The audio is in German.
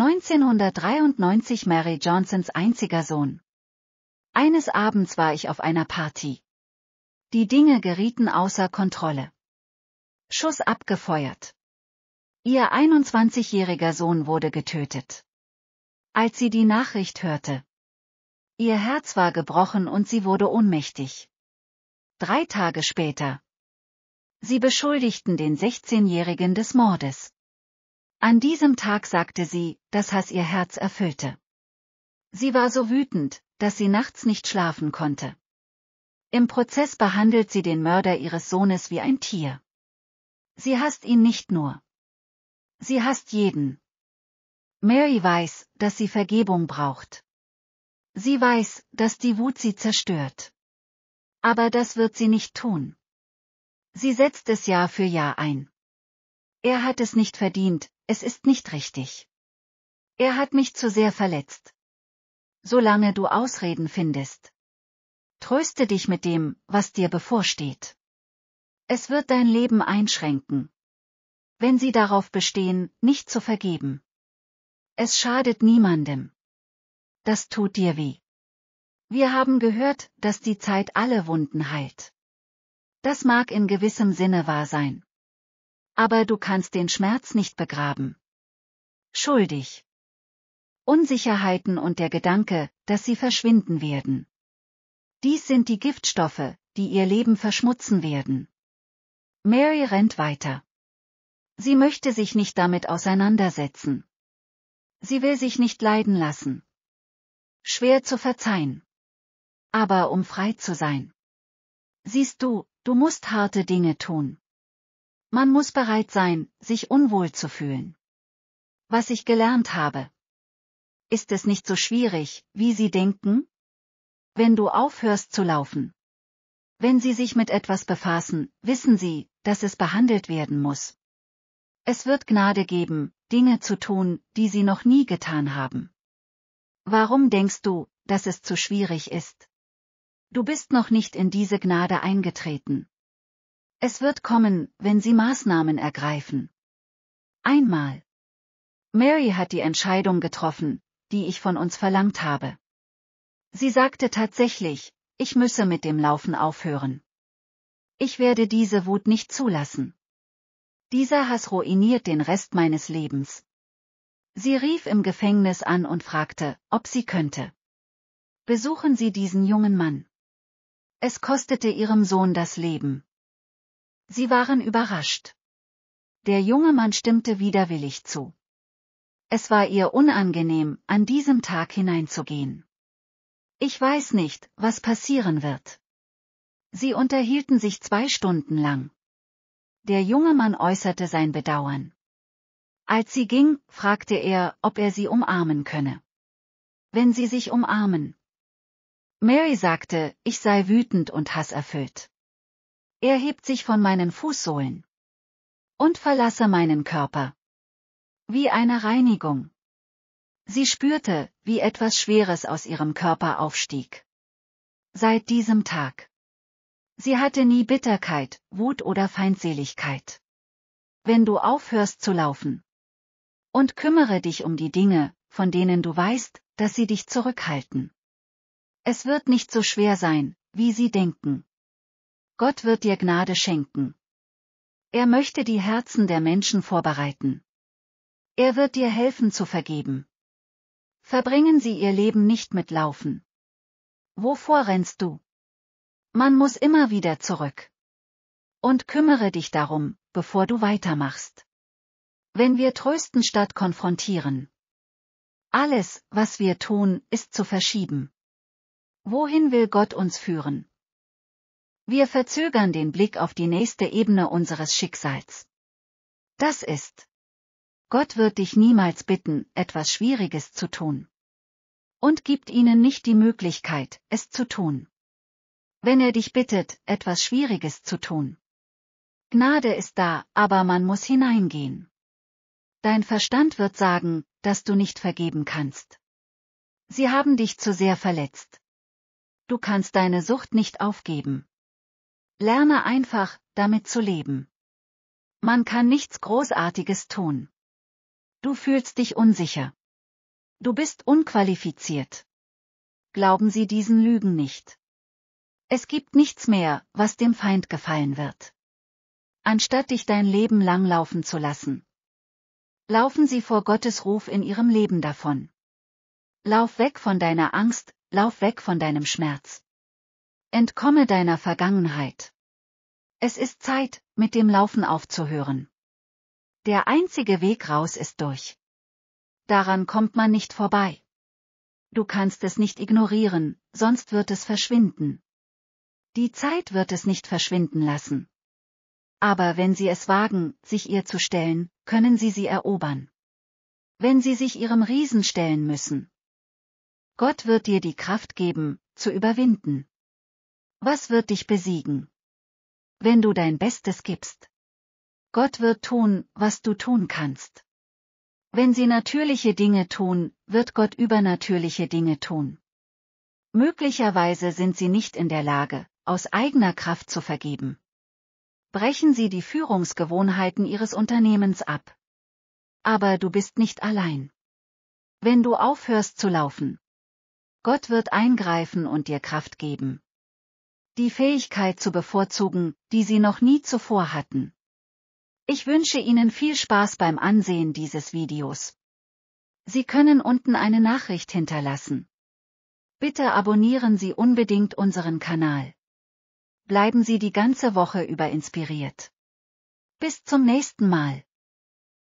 1993 Mary Johnsons einziger Sohn. Eines Abends war ich auf einer Party. Die Dinge gerieten außer Kontrolle. Schuss abgefeuert. Ihr 21-jähriger Sohn wurde getötet. Als sie die Nachricht hörte. Ihr Herz war gebrochen und sie wurde ohnmächtig. Drei Tage später. Sie beschuldigten den 16-Jährigen des Mordes. An diesem Tag sagte sie, dass Hass ihr Herz erfüllte. Sie war so wütend, dass sie nachts nicht schlafen konnte. Im Prozess behandelt sie den Mörder ihres Sohnes wie ein Tier. Sie hasst ihn nicht nur. Sie hasst jeden. Mary weiß, dass sie Vergebung braucht. Sie weiß, dass die Wut sie zerstört. Aber das wird sie nicht tun. Sie setzt es Jahr für Jahr ein. Er hat es nicht verdient, es ist nicht richtig. Er hat mich zu sehr verletzt. Solange du Ausreden findest. Tröste dich mit dem, was dir bevorsteht. Es wird dein Leben einschränken. Wenn sie darauf bestehen, nicht zu vergeben. Es schadet niemandem. Das tut dir weh. Wir haben gehört, dass die Zeit alle Wunden heilt. Das mag in gewissem Sinne wahr sein aber du kannst den Schmerz nicht begraben. Schuldig. Unsicherheiten und der Gedanke, dass sie verschwinden werden. Dies sind die Giftstoffe, die ihr Leben verschmutzen werden. Mary rennt weiter. Sie möchte sich nicht damit auseinandersetzen. Sie will sich nicht leiden lassen. Schwer zu verzeihen. Aber um frei zu sein. Siehst du, du musst harte Dinge tun. Man muss bereit sein, sich unwohl zu fühlen. Was ich gelernt habe. Ist es nicht so schwierig, wie Sie denken? Wenn du aufhörst zu laufen. Wenn Sie sich mit etwas befassen, wissen Sie, dass es behandelt werden muss. Es wird Gnade geben, Dinge zu tun, die Sie noch nie getan haben. Warum denkst du, dass es zu schwierig ist? Du bist noch nicht in diese Gnade eingetreten. Es wird kommen, wenn sie Maßnahmen ergreifen. Einmal. Mary hat die Entscheidung getroffen, die ich von uns verlangt habe. Sie sagte tatsächlich, ich müsse mit dem Laufen aufhören. Ich werde diese Wut nicht zulassen. Dieser Hass ruiniert den Rest meines Lebens. Sie rief im Gefängnis an und fragte, ob sie könnte. Besuchen Sie diesen jungen Mann. Es kostete ihrem Sohn das Leben. Sie waren überrascht. Der junge Mann stimmte widerwillig zu. Es war ihr unangenehm, an diesem Tag hineinzugehen. Ich weiß nicht, was passieren wird. Sie unterhielten sich zwei Stunden lang. Der junge Mann äußerte sein Bedauern. Als sie ging, fragte er, ob er sie umarmen könne. Wenn sie sich umarmen. Mary sagte, ich sei wütend und hasserfüllt. Er hebt sich von meinen Fußsohlen und verlasse meinen Körper. Wie eine Reinigung. Sie spürte, wie etwas Schweres aus ihrem Körper aufstieg. Seit diesem Tag. Sie hatte nie Bitterkeit, Wut oder Feindseligkeit. Wenn du aufhörst zu laufen und kümmere dich um die Dinge, von denen du weißt, dass sie dich zurückhalten. Es wird nicht so schwer sein, wie sie denken. Gott wird dir Gnade schenken. Er möchte die Herzen der Menschen vorbereiten. Er wird dir helfen zu vergeben. Verbringen Sie Ihr Leben nicht mit Laufen. Wovor rennst du? Man muss immer wieder zurück. Und kümmere dich darum, bevor du weitermachst. Wenn wir trösten statt konfrontieren. Alles, was wir tun, ist zu verschieben. Wohin will Gott uns führen? Wir verzögern den Blick auf die nächste Ebene unseres Schicksals. Das ist. Gott wird dich niemals bitten, etwas Schwieriges zu tun. Und gibt ihnen nicht die Möglichkeit, es zu tun. Wenn er dich bittet, etwas Schwieriges zu tun. Gnade ist da, aber man muss hineingehen. Dein Verstand wird sagen, dass du nicht vergeben kannst. Sie haben dich zu sehr verletzt. Du kannst deine Sucht nicht aufgeben. Lerne einfach, damit zu leben. Man kann nichts Großartiges tun. Du fühlst dich unsicher. Du bist unqualifiziert. Glauben Sie diesen Lügen nicht. Es gibt nichts mehr, was dem Feind gefallen wird. Anstatt dich dein Leben lang laufen zu lassen. Laufen Sie vor Gottes Ruf in Ihrem Leben davon. Lauf weg von deiner Angst, lauf weg von deinem Schmerz. Entkomme deiner Vergangenheit. Es ist Zeit, mit dem Laufen aufzuhören. Der einzige Weg raus ist durch. Daran kommt man nicht vorbei. Du kannst es nicht ignorieren, sonst wird es verschwinden. Die Zeit wird es nicht verschwinden lassen. Aber wenn sie es wagen, sich ihr zu stellen, können sie sie erobern. Wenn sie sich ihrem Riesen stellen müssen. Gott wird dir die Kraft geben, zu überwinden. Was wird dich besiegen? Wenn du dein Bestes gibst. Gott wird tun, was du tun kannst. Wenn sie natürliche Dinge tun, wird Gott übernatürliche Dinge tun. Möglicherweise sind sie nicht in der Lage, aus eigener Kraft zu vergeben. Brechen sie die Führungsgewohnheiten ihres Unternehmens ab. Aber du bist nicht allein. Wenn du aufhörst zu laufen. Gott wird eingreifen und dir Kraft geben die Fähigkeit zu bevorzugen, die sie noch nie zuvor hatten. Ich wünsche Ihnen viel Spaß beim Ansehen dieses Videos. Sie können unten eine Nachricht hinterlassen. Bitte abonnieren Sie unbedingt unseren Kanal. Bleiben Sie die ganze Woche über inspiriert. Bis zum nächsten Mal.